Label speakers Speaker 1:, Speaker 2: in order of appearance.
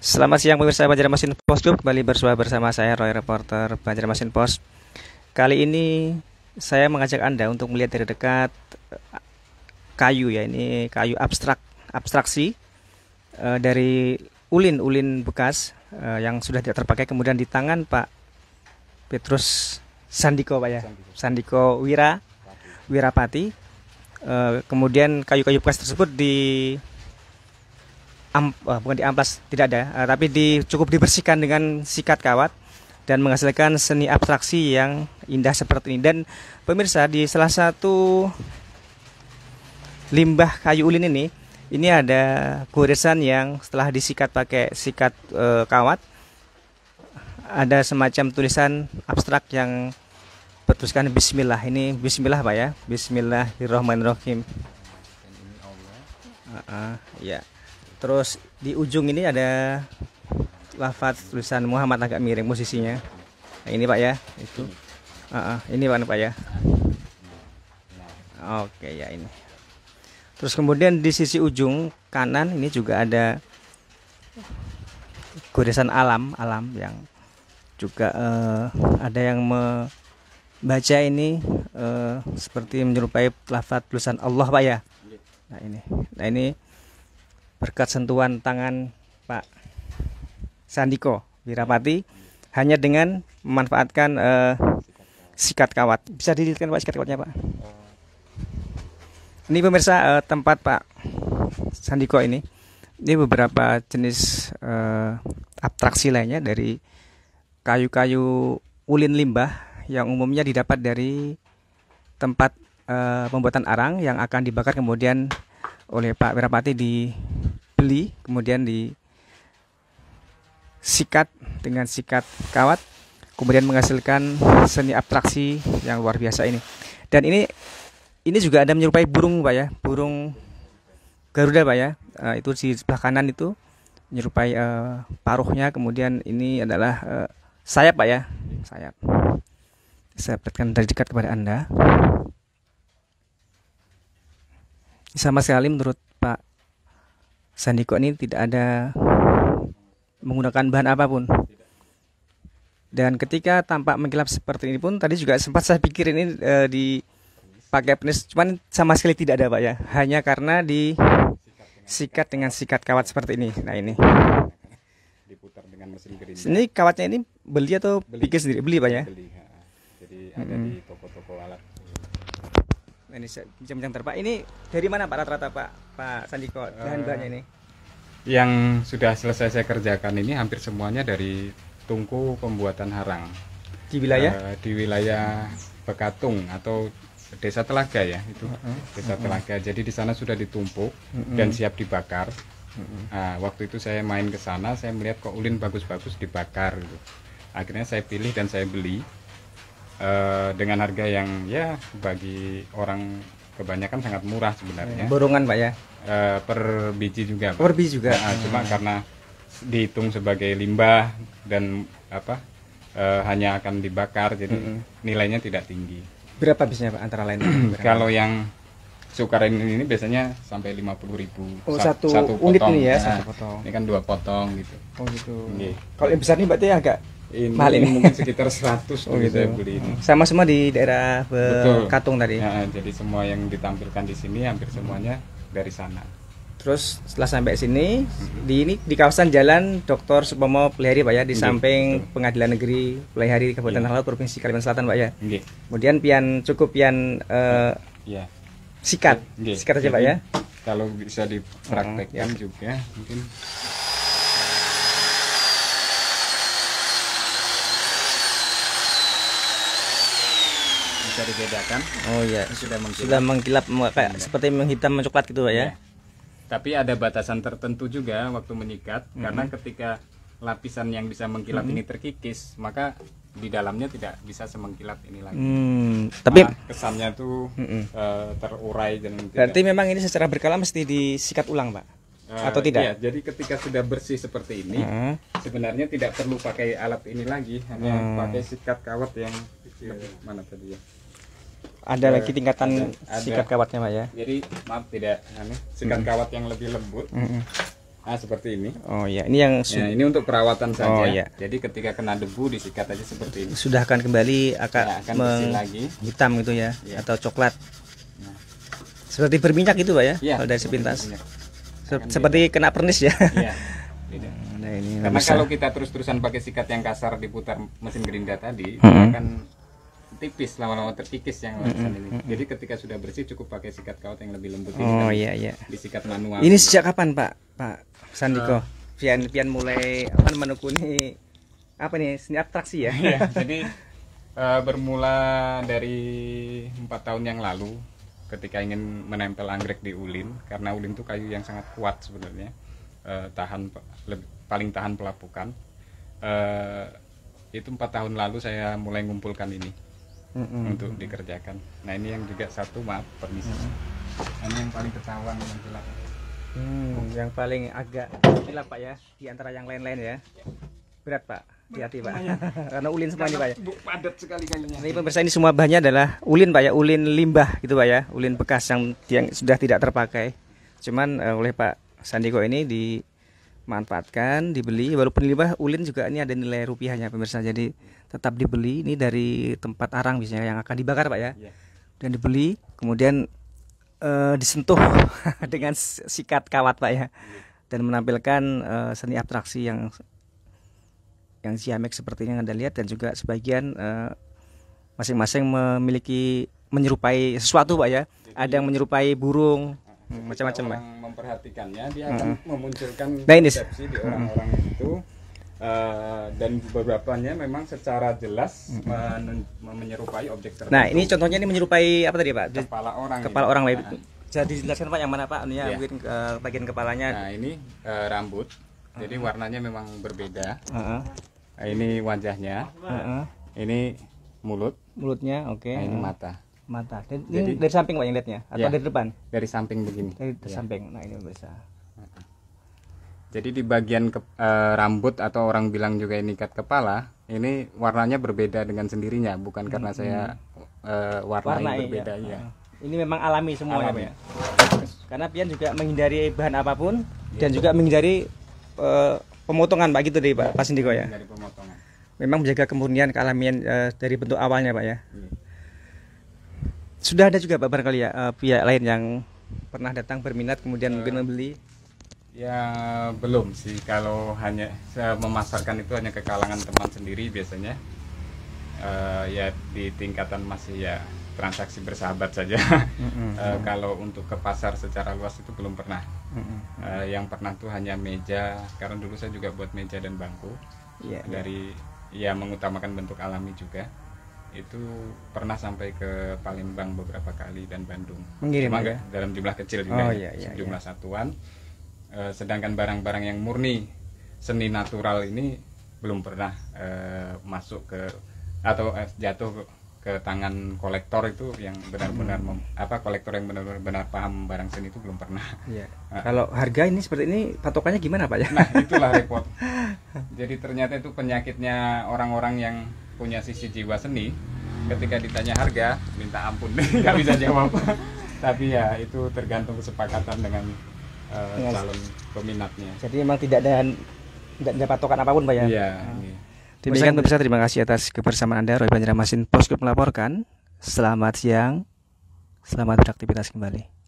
Speaker 1: Selamat siang pemirsa Banjarmasin Post Group. Kembali bersua bersama saya Roy Reporter Banjarmasin Post. Kali ini saya mengajak Anda untuk melihat dari dekat eh, kayu ya, ini kayu abstrak abstraksi e, dari ulin-ulin bekas e, yang sudah tidak terpakai kemudian di tangan Pak Petrus Sandiko Pak ya. Sandiko Wira Wirapati. E, kemudian kayu-kayu bekas tersebut di am, oh, bukan diamplas tidak ada, uh, tapi di, cukup dibersihkan dengan sikat kawat dan menghasilkan seni abstraksi yang indah seperti ini. Dan pemirsa di salah satu limbah kayu ulin ini, ini ada goresan yang setelah disikat pakai sikat e, kawat, ada semacam tulisan abstrak yang bertuliskan Bismillah. Ini Bismillah pak ya, Bismillahirrohmanirrohim. Uh -uh, ya. Yeah terus di ujung ini ada lafat tulisan Muhammad agak miring posisinya nah, ini pak ya itu uh, uh, ini pak pak ya oke ya ini terus kemudian di sisi ujung kanan ini juga ada goresan alam alam yang juga uh, ada yang membaca ini uh, seperti menyerupai lafat tulisan Allah pak ya nah ini nah ini berkat sentuhan tangan Pak Sandiko Wirapati hanya dengan memanfaatkan uh, sikat kawat. Bisa dilihatkan Pak sikat kawatnya Pak. Ini pemirsa uh, tempat Pak Sandiko ini. Ini beberapa jenis uh, abstraksi lainnya dari kayu-kayu ulin limbah yang umumnya didapat dari tempat uh, pembuatan arang yang akan dibakar kemudian oleh Pak Wirapati di dibeli kemudian sikat dengan sikat kawat kemudian menghasilkan seni abstraksi yang luar biasa ini dan ini ini juga ada menyerupai burung pak ya burung garuda pak ya uh, itu di sebelah kanan itu menyerupai uh, paruhnya kemudian ini adalah uh, sayap pak ya sayap saya perhatikan dari dekat kepada anda sama sekali menurut sandiko ini tidak ada menggunakan bahan apapun. Dan ketika tampak mengkilap seperti ini pun tadi juga sempat saya pikir ini e, dipakai penis, cuman sama sekali tidak ada pak ya, hanya karena disikat dengan sikat kawat seperti ini. Nah ini. Ini kawatnya ini beli atau beli. pikir sendiri beli pak ya? Beli.
Speaker 2: Jadi ada di toko-toko
Speaker 1: alat ini jam-jam Terpak ini dari mana Pak rata-rata Pak Pak Sandiko eh, bahan bahannya ini?
Speaker 2: Yang sudah selesai saya kerjakan ini hampir semuanya dari tungku pembuatan harang. Di wilayah? Uh, di wilayah Bekatung atau Desa Telaga ya itu uh -huh. Desa uh -huh. Telaga. Jadi di sana sudah ditumpuk uh -huh. dan siap dibakar. Uh -huh. Uh, waktu itu saya main ke sana, saya melihat kok ulin bagus-bagus dibakar. Gitu. Akhirnya saya pilih dan saya beli Eh, dengan harga yang ya bagi orang kebanyakan sangat murah sebenarnya. Borongan pak ya? Uh, per biji juga. Pak. Per biji juga. Nah, hmm. Cuma karena dihitung sebagai limbah dan apa uh, hanya akan dibakar jadi hmm. nilainya tidak tinggi. Berapa biasanya pak antara lain? Kalau yang sukarin ini biasanya sampai lima puluh ribu oh, satu, satu unit ini ya nah, satu potong ini kan dua potong gitu oh gitu kalau
Speaker 1: yang besar ini berarti agak ini mahal ini mungkin sekitar 100 oh, gitu. saya beli ini. Sama semua di
Speaker 2: daerah Katung tadi. Ya, jadi semua yang ditampilkan di sini hampir semuanya dari sana.
Speaker 1: Terus setelah sampai sini hmm di ini di kawasan Jalan Dr. Supomo Pelihari Pak ya di iya, samping Pengadilan Negeri Pelihari iya. Kabupaten Tanah Laut Provinsi Kalimantan Selatan Pak ya. Nggih. Iya. Kemudian pian cukup pian uh, ya. sikat. Nggih. Sikat aja Pak ya.
Speaker 2: Kalau bisa dipraktekkan uh-huh. juga mungkin bisa dibedakan. Oh iya. sudah mengkilap. Sudah mengkilap
Speaker 1: kayak ya. seperti menghitam mencoklat gitu ya.
Speaker 2: ya. Tapi ada batasan tertentu juga waktu menyikat mm -hmm. karena ketika lapisan yang bisa mengkilap mm -hmm. ini terkikis, maka di dalamnya tidak bisa semengkilap ini lagi. Hmm, nah, tapi Malah kesannya tuh mm -mm. Uh, terurai dan Berarti tidak.
Speaker 1: memang ini secara berkala mesti disikat
Speaker 2: ulang, Pak. Uh, atau tidak? Iya, jadi ketika sudah bersih seperti ini, uh. sebenarnya tidak perlu pakai alat ini lagi, hanya uh. pakai sikat kawat yang kecil. Mana tadi ya?
Speaker 1: ada lagi tingkatan ada, sikat kawatnya pak ya
Speaker 2: jadi maaf tidak aneh sikat -hmm. kawat yang lebih lembut -hmm. Nah, seperti ini. Oh ya, ini yang ya, ini untuk perawatan saja. Oh, ya. Jadi ketika kena debu disikat aja seperti ini. Sudah
Speaker 1: akan kembali akan, ya, akan meng... lagi. hitam gitu ya, ya. atau coklat. Nah. Seperti berminyak itu, pak ya, ya kalau dari sepintas. Seperti, beda. kena pernis ya. ya.
Speaker 2: Nah, ini Karena ya. kalau kita terus-terusan pakai sikat yang kasar diputar mesin gerinda tadi, -hmm. akan tipis lama-lama terkikis yang mm -hmm. ini. Mm -hmm. Jadi ketika sudah bersih cukup pakai sikat kaut yang lebih lembut ini. Oh kan iya iya. Disikat
Speaker 1: manual. Ini sejak kapan Pak Pak Sandiko? Uh, pian pian mulai apa menekuni apa nih seni abstraksi ya? Iya,
Speaker 2: jadi uh, bermula dari empat tahun yang lalu ketika ingin menempel anggrek di ulin karena ulin itu kayu yang sangat kuat sebenarnya uh, tahan lebih, paling tahan pelapukan uh, itu empat tahun lalu saya mulai ngumpulkan ini mm-hmm. untuk dikerjakan nah ini yang juga satu maaf permisi mm-hmm. ini yang paling ketahuan yang gelap
Speaker 1: hmm, oh. yang paling agak gelap pak ya di antara yang lain-lain ya berat pak hati-hati pak karena ulin semua ini pak ya padat sekali kalinya ini pemirsa ini semua bahannya adalah ulin pak ya ulin limbah gitu pak ya ulin bekas yang yang sudah tidak terpakai cuman uh, oleh pak Sandiko ini dimanfaatkan dibeli walaupun limbah ulin juga ini ada nilai rupiahnya pemirsa jadi tetap dibeli ini dari tempat arang biasanya yang akan dibakar pak ya yeah. dan dibeli kemudian uh, disentuh dengan sikat kawat pak ya yeah. dan menampilkan uh, seni abstraksi yang yang siamek seperti yang anda lihat dan juga sebagian eh, masing-masing uh, memiliki menyerupai sesuatu pak ya Jadi, ada yang menyerupai burung macam-macam pak
Speaker 2: memperhatikannya dia akan mm -hmm. memunculkan nah, persepsi di orang-orang itu Uh, dan beberapanya memang secara jelas mm -hmm. men menyerupai objek tertentu. Nah, ini
Speaker 1: contohnya ini menyerupai apa tadi, Pak? Kepala orang. Kepala ini. orang lebih. Nah.
Speaker 2: Jadi dijelaskan Pak yang mana Pak? Ini Yeah. Ya, iya. uh, bagian kepalanya. Nah, ini uh, rambut. Uh -huh. Jadi warnanya memang berbeda. Uh -huh. nah, ini wajahnya. Uh -huh. Ini mulut. Mulutnya, oke. Okay. Nah, ini
Speaker 1: mata. Mata. Dan Jadi, ini dari samping Pak yang lihatnya atau yeah. dari
Speaker 2: depan? Dari samping begini. Dari yeah.
Speaker 1: samping. Nah, ini
Speaker 2: bisa. Jadi di bagian ke, e, rambut atau orang bilang juga ini ikat kepala, ini warnanya berbeda dengan sendirinya, bukan hmm. karena saya hmm. e, eh, warna yang berbeda ya.
Speaker 1: Ini memang alami semuanya, alami. Ya. Karena pian juga menghindari bahan apapun ya. dan juga menghindari e, pemotongan Pak gitu deh Pak, Pak Sindiko ya. Memang menjaga kemurnian kealamian e, dari bentuk awalnya Pak ya. ya. Sudah ada juga Pak barangkali ya e, pihak lain yang
Speaker 2: pernah datang berminat kemudian ya. mungkin membeli Ya belum sih kalau hanya memasarkan itu hanya ke kalangan teman sendiri biasanya uh, ya di tingkatan masih ya transaksi bersahabat saja mm-hmm. uh, kalau untuk ke pasar secara luas itu belum pernah mm-hmm. uh, yang pernah tuh hanya meja karena dulu saya juga buat meja dan bangku yeah, iya. dari yeah. ya mengutamakan bentuk alami juga itu pernah sampai ke Palembang beberapa kali dan Bandung mengirim ya? dalam jumlah kecil juga oh, yeah, ya. iya, iya, yeah, jumlah yeah. satuan Eh, sedangkan barang-barang yang murni seni natural ini belum pernah eh, masuk ke atau eh, jatuh ke tangan kolektor itu yang benar-benar hmm. apa kolektor yang benar-benar paham barang seni itu belum pernah. Iya. Nah. Kalau harga ini seperti ini patokannya gimana pak ya? Nah itulah repot. Jadi ternyata itu penyakitnya orang-orang yang punya sisi jiwa seni. Ketika ditanya harga, minta ampun nggak bisa jawab. Tapi ya itu tergantung kesepakatan dengan uh, calon peminatnya.
Speaker 1: Jadi memang tidak ada tidak ada patokan apapun pak ya. Iya. Nah. Demikian pemirsa terima kasih atas kebersamaan Anda Roy Banjarmasin Posko melaporkan. Selamat siang. Selamat beraktivitas kembali.